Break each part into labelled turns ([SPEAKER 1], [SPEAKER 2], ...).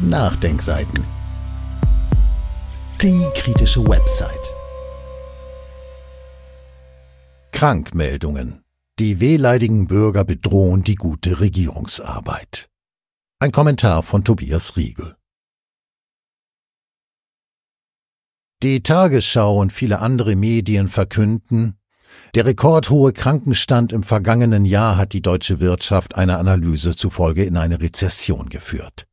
[SPEAKER 1] Nachdenkseiten. Die kritische Website. Krankmeldungen. Die wehleidigen Bürger bedrohen die gute Regierungsarbeit. Ein Kommentar von Tobias Riegel. Die Tagesschau und viele andere Medien verkünden, der rekordhohe Krankenstand im vergangenen Jahr hat die deutsche Wirtschaft einer Analyse zufolge in eine Rezession geführt.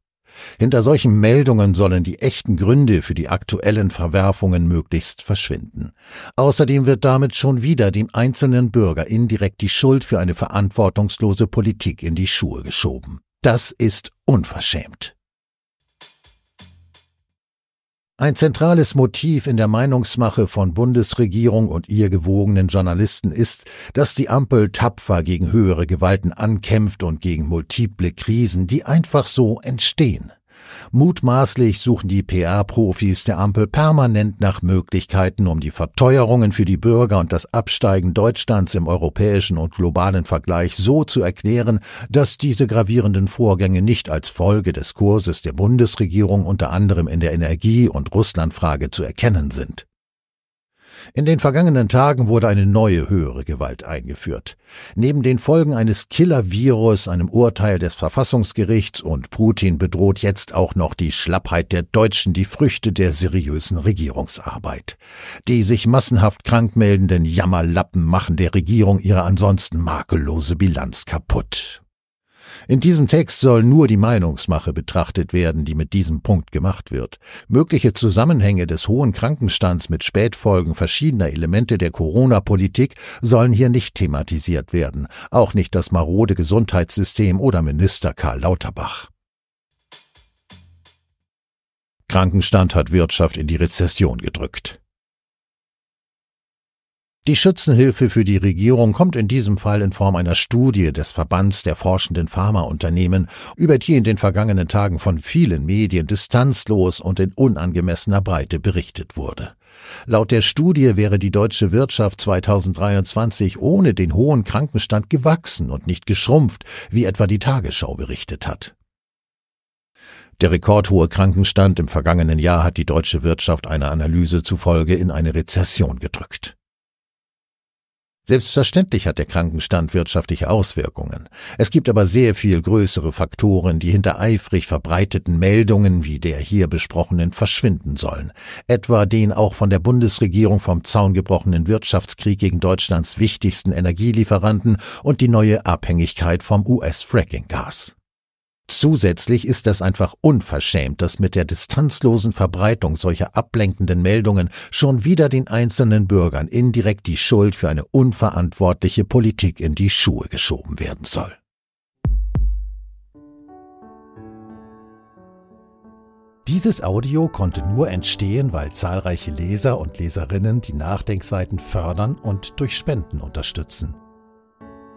[SPEAKER 1] Hinter solchen Meldungen sollen die echten Gründe für die aktuellen Verwerfungen möglichst verschwinden. Außerdem wird damit schon wieder dem einzelnen Bürger indirekt die Schuld für eine verantwortungslose Politik in die Schuhe geschoben. Das ist unverschämt. Ein zentrales Motiv in der Meinungsmache von Bundesregierung und ihr gewogenen Journalisten ist, dass die Ampel tapfer gegen höhere Gewalten ankämpft und gegen multiple Krisen, die einfach so entstehen. Mutmaßlich suchen die PR-Profis der Ampel permanent nach Möglichkeiten, um die Verteuerungen für die Bürger und das Absteigen Deutschlands im europäischen und globalen Vergleich so zu erklären, dass diese gravierenden Vorgänge nicht als Folge des Kurses der Bundesregierung unter anderem in der Energie- und Russlandfrage zu erkennen sind. In den vergangenen Tagen wurde eine neue höhere Gewalt eingeführt. Neben den Folgen eines Killer-Virus, einem Urteil des Verfassungsgerichts und Putin bedroht jetzt auch noch die Schlappheit der Deutschen die Früchte der seriösen Regierungsarbeit. Die sich massenhaft krank meldenden Jammerlappen machen der Regierung ihre ansonsten makellose Bilanz kaputt. In diesem Text soll nur die Meinungsmache betrachtet werden, die mit diesem Punkt gemacht wird. Mögliche Zusammenhänge des hohen Krankenstands mit Spätfolgen verschiedener Elemente der Corona-Politik sollen hier nicht thematisiert werden, auch nicht das marode Gesundheitssystem oder Minister Karl Lauterbach. Krankenstand hat Wirtschaft in die Rezession gedrückt. Die Schützenhilfe für die Regierung kommt in diesem Fall in Form einer Studie des Verbands der forschenden Pharmaunternehmen, über die in den vergangenen Tagen von vielen Medien distanzlos und in unangemessener Breite berichtet wurde. Laut der Studie wäre die deutsche Wirtschaft 2023 ohne den hohen Krankenstand gewachsen und nicht geschrumpft, wie etwa die Tagesschau berichtet hat. Der rekordhohe Krankenstand im vergangenen Jahr hat die deutsche Wirtschaft einer Analyse zufolge in eine Rezession gedrückt. Selbstverständlich hat der Krankenstand wirtschaftliche Auswirkungen. Es gibt aber sehr viel größere Faktoren, die hinter eifrig verbreiteten Meldungen wie der hier besprochenen verschwinden sollen. Etwa den auch von der Bundesregierung vom Zaun gebrochenen Wirtschaftskrieg gegen Deutschlands wichtigsten Energielieferanten und die neue Abhängigkeit vom US-Fracking-Gas. Zusätzlich ist das einfach unverschämt, dass mit der distanzlosen Verbreitung solcher ablenkenden Meldungen schon wieder den einzelnen Bürgern indirekt die Schuld für eine unverantwortliche Politik in die Schuhe geschoben werden soll. Dieses Audio konnte nur entstehen, weil zahlreiche Leser und Leserinnen die Nachdenkseiten fördern und durch Spenden unterstützen.